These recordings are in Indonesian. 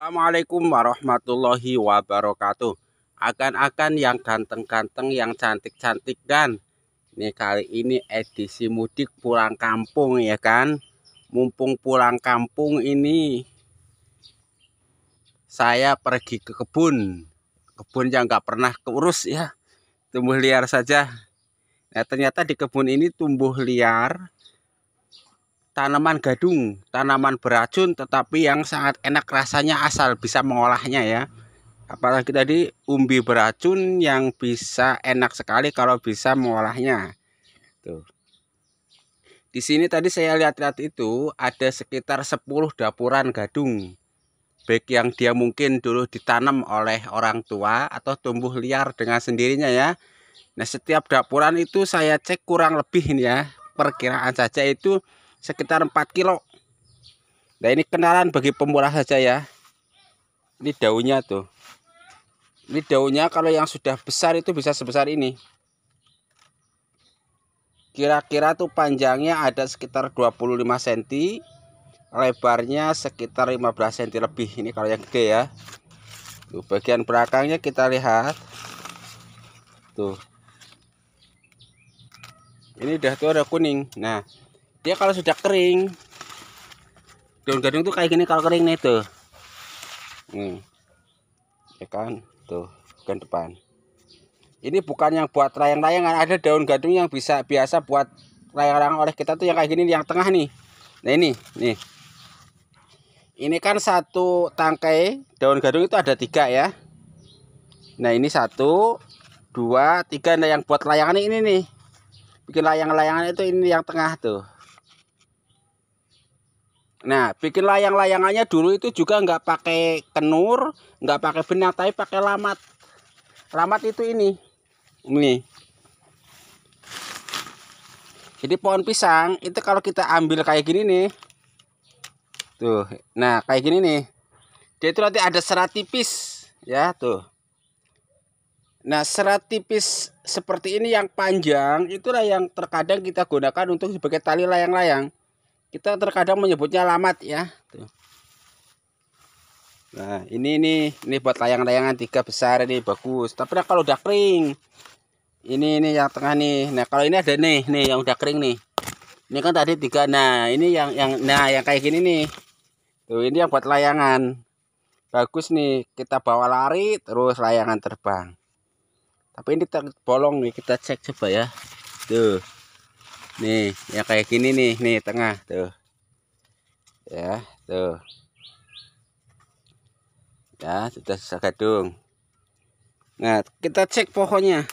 Assalamualaikum warahmatullahi wabarakatuh. Akan-akan yang ganteng-ganteng, yang cantik-cantik dan Ini kali ini edisi mudik pulang kampung ya kan. Mumpung pulang kampung ini saya pergi ke kebun. Kebun yang gak pernah keurus ya. Tumbuh liar saja. Nah, ternyata di kebun ini tumbuh liar tanaman gadung, tanaman beracun tetapi yang sangat enak rasanya asal bisa mengolahnya ya. Apalagi tadi umbi beracun yang bisa enak sekali kalau bisa mengolahnya. Tuh. Di sini tadi saya lihat-lihat itu ada sekitar 10 dapuran gadung. Baik yang dia mungkin dulu ditanam oleh orang tua atau tumbuh liar dengan sendirinya ya. Nah, setiap dapuran itu saya cek kurang lebih ini ya. Perkiraan saja itu sekitar 4 kilo nah ini kenalan bagi pemurah saja ya ini daunnya tuh ini daunnya kalau yang sudah besar itu bisa sebesar ini kira-kira tuh panjangnya ada sekitar 25 cm lebarnya sekitar 15 cm lebih ini kalau yang gede ya tuh bagian belakangnya kita lihat tuh ini udah tuh ada kuning nah dia kalau sudah kering daun gading tuh kayak gini kalau kering nih tuh nih ya kan tuh kan depan ini bukan yang buat layang-layangan ada daun gading yang bisa biasa buat layang-layang oleh kita tuh yang kayak gini yang tengah nih nah ini nih ini kan satu tangkai daun gading itu ada tiga ya nah ini satu dua tiga nah yang buat layangan ini nih bikin layang-layangan itu ini yang tengah tuh Nah, bikin layang-layangannya dulu itu juga nggak pakai kenur, nggak pakai benang, tapi pakai lamat. Lamat itu ini, ini. Jadi pohon pisang itu kalau kita ambil kayak gini nih, tuh, nah kayak gini nih, dia itu nanti ada serat tipis, ya tuh. Nah, serat tipis seperti ini yang panjang itulah yang terkadang kita gunakan untuk sebagai tali layang-layang kita terkadang menyebutnya lamat ya tuh nah ini nih, ini buat layang-layangan tiga besar ini bagus tapi nah, kalau udah kering ini ini yang tengah nih nah kalau ini ada nih nih yang udah kering nih ini kan tadi tiga nah ini yang yang nah yang kayak gini nih tuh ini yang buat layangan bagus nih kita bawa lari terus layangan terbang tapi ini terbolong nih kita cek coba ya tuh nih ya kayak gini nih nih tengah tuh ya tuh ya sudah segadung nah kita cek pohonnya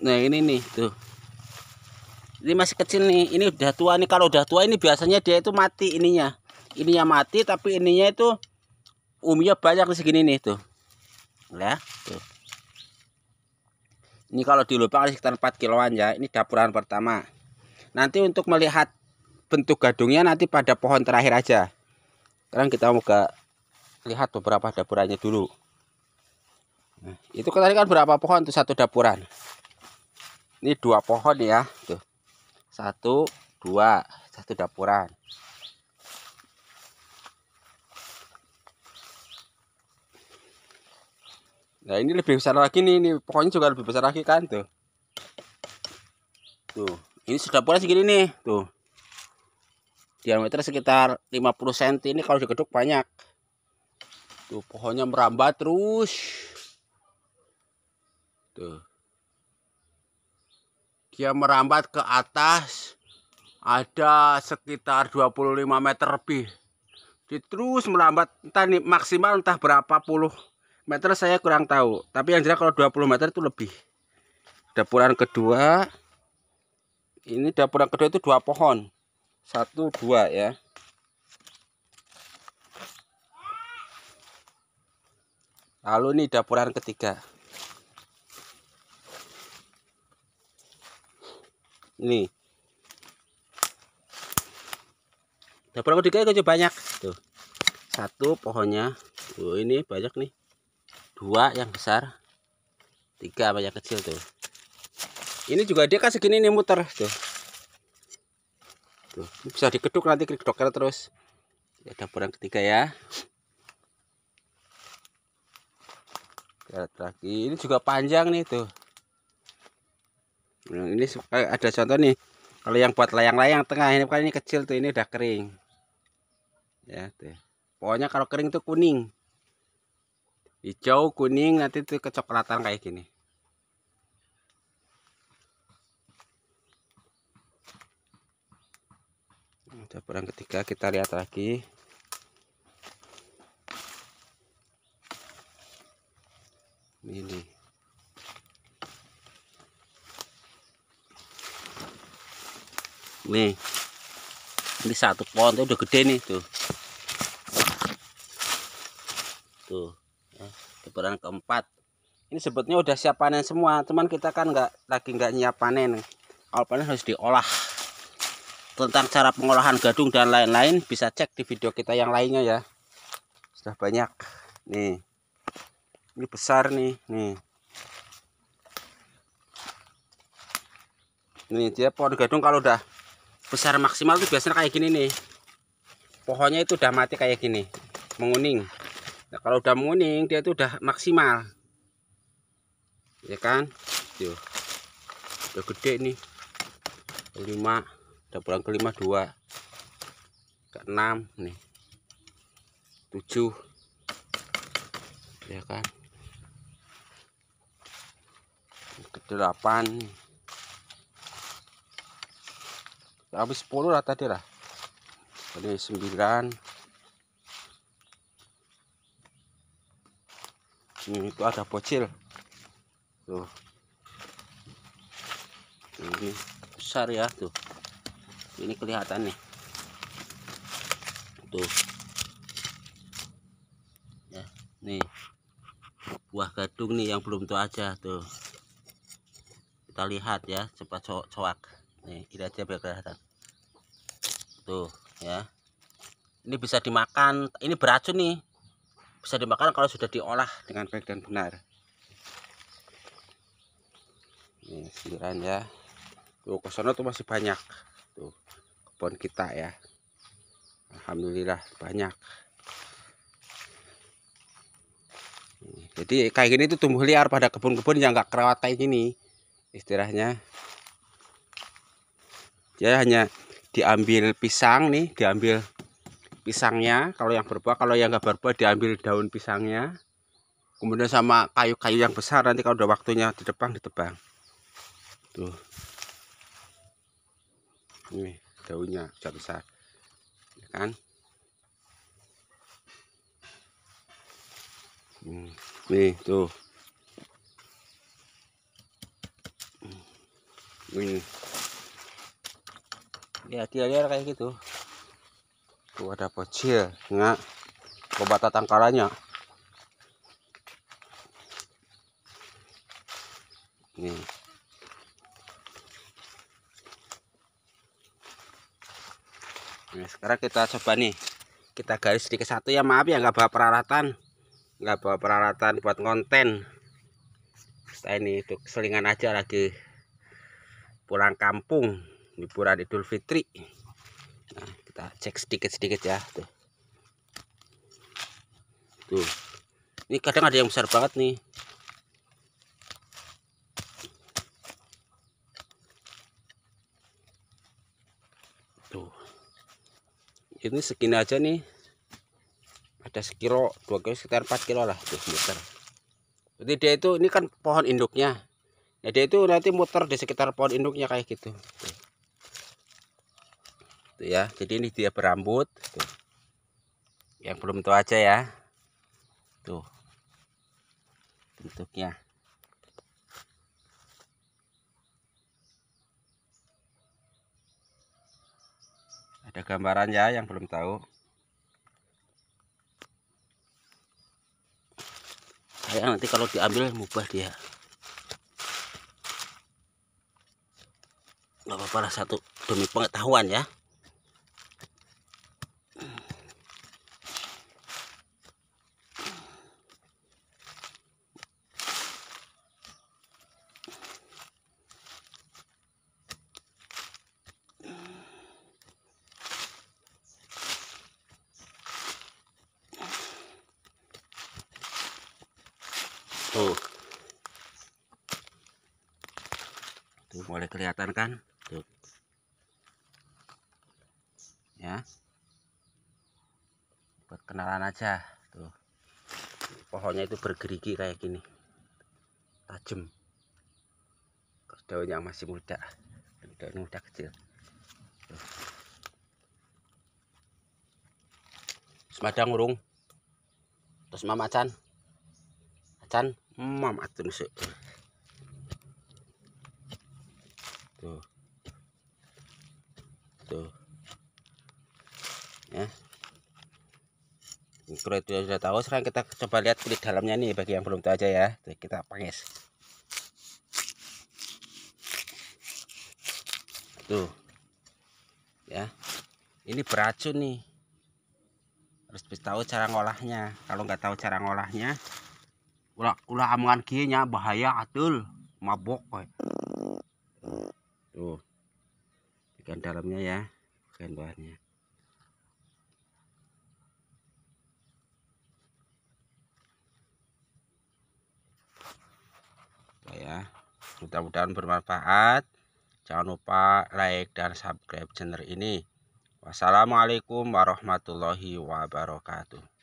nah ini nih tuh ini masih kecil nih ini udah tua nih kalau udah tua ini biasanya dia itu mati ininya ininya mati tapi ininya itu umumnya banyak segini nih tuh ya tuh ini kalau di Lubang ada sekitar 4 kiloan ya ini dapuran pertama nanti untuk melihat bentuk gadungnya nanti pada pohon terakhir aja sekarang kita mau ke lihat beberapa dapurannya dulu nah, itu kan tadi kan berapa pohon tuh satu dapuran ini dua pohon ya tuh satu dua satu dapuran Nah ini lebih besar lagi nih, ini pokoknya juga lebih besar lagi kan tuh. Tuh, ini sudah pula segini nih, tuh. Diameter sekitar 50 cm ini kalau digeduk banyak. Tuh pohonnya merambat terus. Tuh. Dia merambat ke atas ada sekitar 25 meter lebih. Dia terus merambat entah nih maksimal entah berapa puluh meter saya kurang tahu tapi yang jelas kalau 20 meter itu lebih dapuran kedua ini dapuran kedua itu dua pohon satu dua ya lalu ini dapuran ketiga ini dapuran ketiga itu banyak tuh satu pohonnya oh ini banyak nih dua yang besar tiga banyak kecil tuh ini juga dia kasih gini nih muter tuh tuh ini bisa dikeduk nanti dokter terus ya, campuran ketiga ya lagi ini juga panjang nih tuh nah, ini ada contoh nih kalau yang buat layang-layang tengah ini kan ini kecil tuh ini udah kering ya tuh pokoknya kalau kering tuh kuning hijau kuning nanti itu kecoklatan kayak gini nah, campuran ketiga kita lihat lagi ini nih ini satu pohon tuh udah gede nih tuh tuh tebaran keempat ini sebetulnya udah siap panen semua cuman kita kan nggak lagi nggak nyiap panen kalau panen harus diolah tentang cara pengolahan gadung dan lain-lain bisa cek di video kita yang lainnya ya sudah banyak nih ini besar nih nih ini dia pohon gadung kalau udah besar maksimal itu biasanya kayak gini nih pohonnya itu udah mati kayak gini menguning Nah, kalau udah menguning dia itu udah maksimal. Ya kan? Tuh. Udah gede nih. Kelima, udah pulang kelima dua, ke enam nih, tujuh, ya kan? Ke delapan, habis sepuluh lah tadi lah. Ini sembilan, ini itu ada bocil tuh ini besar ya tuh ini kelihatan nih tuh ya nih buah gadung nih yang belum tuh aja tuh kita lihat ya cepat cowok nih kita aja biar kelihatan tuh ya ini bisa dimakan ini beracun nih bisa dimakan kalau sudah diolah dengan baik dan benar ini sindiran ya tuh ke tuh masih banyak tuh kebun kita ya Alhamdulillah banyak jadi kayak gini tuh tumbuh liar pada kebun-kebun yang nggak kerawat kayak gini istilahnya dia hanya diambil pisang nih diambil pisangnya kalau yang berbuah kalau yang nggak berbuah diambil daun pisangnya kemudian sama kayu-kayu yang besar nanti kalau udah waktunya di depan ditebang tuh ini daunnya sudah besar ya kan hmm, hmm, ini tuh ini lihat-lihat kayak gitu tuh ada pecil nggak kebata tangkarannya nih nah, sekarang kita coba nih kita garis sedikit satu ya maaf ya nggak bawa peralatan nggak bawa peralatan buat konten saya ini untuk selingan aja lagi pulang kampung liburan Idul Fitri kita nah, cek sedikit-sedikit ya tuh tuh ini kadang ada yang besar banget nih tuh ini segini aja nih ada sekilo dua kilo sekitar 4 kilo lah tuh meter. jadi dia itu ini kan pohon induknya ya itu nanti muter di sekitar pohon induknya kayak gitu tuh tuh gitu ya jadi ini dia berambut tuh. yang belum tahu aja ya tuh bentuknya ada gambaran ya yang belum tahu saya nanti kalau diambil mubah dia nggak apa-apa satu demi pengetahuan ya tuh tuh boleh kelihatan kan tuh ya buat kenalan aja tuh pohonnya itu bergerigi kayak gini tajam daunnya masih muda daun muda kecil tuh. semadang urung terus mama Chan Chan atun se tuh tuh ya kalau itu sudah tahu sekarang kita coba lihat kulit dalamnya nih bagi yang belum tahu aja ya tuh, kita panges tuh ya ini beracun nih harus tahu cara ngolahnya kalau nggak tahu cara ngolahnya ulah ulah amangan kienya bahaya atul mabok we. Tuh. Ikan dalamnya ya, ikan bawahnya. oh ya. Mudah-mudahan bermanfaat. Jangan lupa like dan subscribe channel ini. Wassalamualaikum warahmatullahi wabarakatuh.